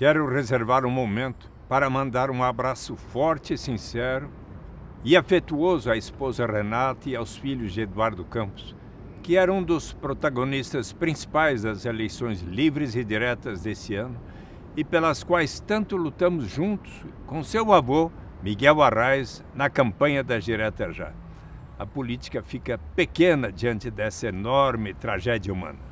Quero reservar um momento para mandar um abraço forte e sincero e afetuoso à esposa Renata e aos filhos de Eduardo Campos, que era um dos protagonistas principais das eleições livres e diretas desse ano e pelas quais tanto lutamos juntos com seu avô, Miguel Arraes, na campanha da Direta já. A política fica pequena diante dessa enorme tragédia humana.